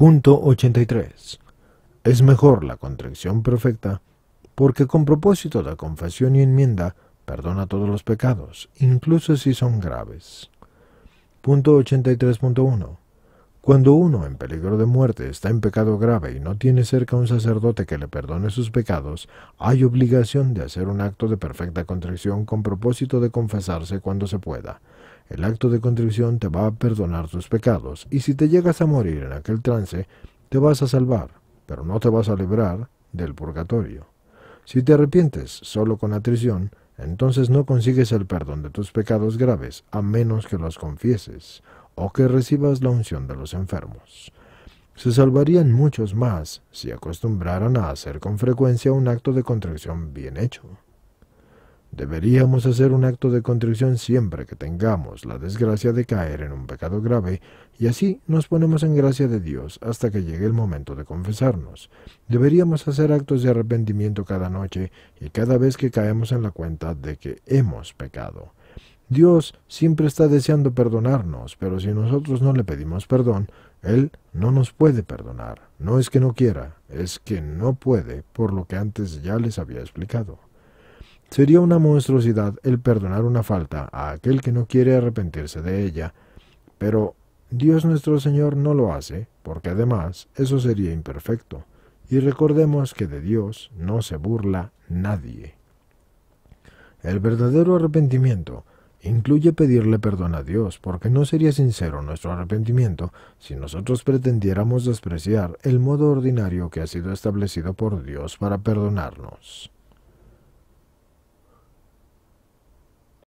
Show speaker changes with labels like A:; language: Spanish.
A: Punto 83. Es mejor la contracción perfecta, porque con propósito de confesión y enmienda perdona todos los pecados, incluso si son graves. Punto 83.1. Cuando uno en peligro de muerte está en pecado grave y no tiene cerca un sacerdote que le perdone sus pecados, hay obligación de hacer un acto de perfecta contrición con propósito de confesarse cuando se pueda. El acto de contrición te va a perdonar tus pecados, y si te llegas a morir en aquel trance, te vas a salvar, pero no te vas a librar del purgatorio. Si te arrepientes solo con atrición, entonces no consigues el perdón de tus pecados graves, a menos que los confieses o que recibas la unción de los enfermos. Se salvarían muchos más si acostumbraran a hacer con frecuencia un acto de contrición bien hecho. Deberíamos hacer un acto de contrición siempre que tengamos la desgracia de caer en un pecado grave, y así nos ponemos en gracia de Dios hasta que llegue el momento de confesarnos. Deberíamos hacer actos de arrepentimiento cada noche y cada vez que caemos en la cuenta de que hemos pecado. Dios siempre está deseando perdonarnos, pero si nosotros no le pedimos perdón, Él no nos puede perdonar. No es que no quiera, es que no puede, por lo que antes ya les había explicado. Sería una monstruosidad el perdonar una falta a aquel que no quiere arrepentirse de ella, pero Dios nuestro Señor no lo hace, porque además eso sería imperfecto. Y recordemos que de Dios no se burla nadie. El verdadero arrepentimiento incluye pedirle perdón a Dios, porque no sería sincero nuestro arrepentimiento si nosotros pretendiéramos despreciar el modo ordinario que ha sido establecido por Dios para perdonarnos.